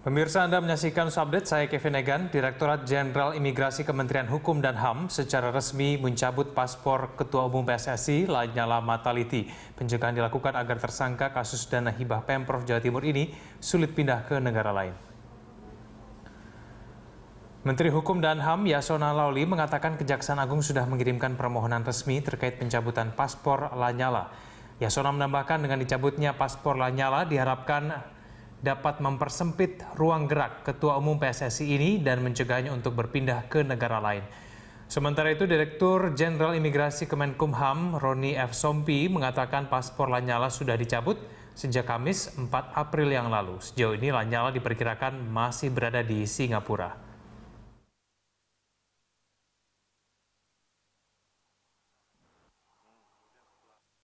Pemirsa Anda menyaksikan update saya Kevin Egan, Direktorat Jenderal Imigrasi Kementerian Hukum dan HAM secara resmi mencabut paspor Ketua Umum PSSI Lanyala Mataliti. Pencegahan dilakukan agar tersangka kasus dana hibah Pemprov Jawa Timur ini sulit pindah ke negara lain. Menteri Hukum dan HAM Yasona Lauli mengatakan Kejaksaan Agung sudah mengirimkan permohonan resmi terkait pencabutan paspor Lanyala. Yasona menambahkan dengan dicabutnya paspor Lanyala diharapkan dapat mempersempit ruang gerak Ketua Umum PSSI ini dan mencegahnya untuk berpindah ke negara lain. Sementara itu, Direktur Jenderal Imigrasi Kemenkumham, Roni F. Sompi, mengatakan paspor Lanyala sudah dicabut sejak Kamis 4 April yang lalu. Sejauh ini Lanyala diperkirakan masih berada di Singapura.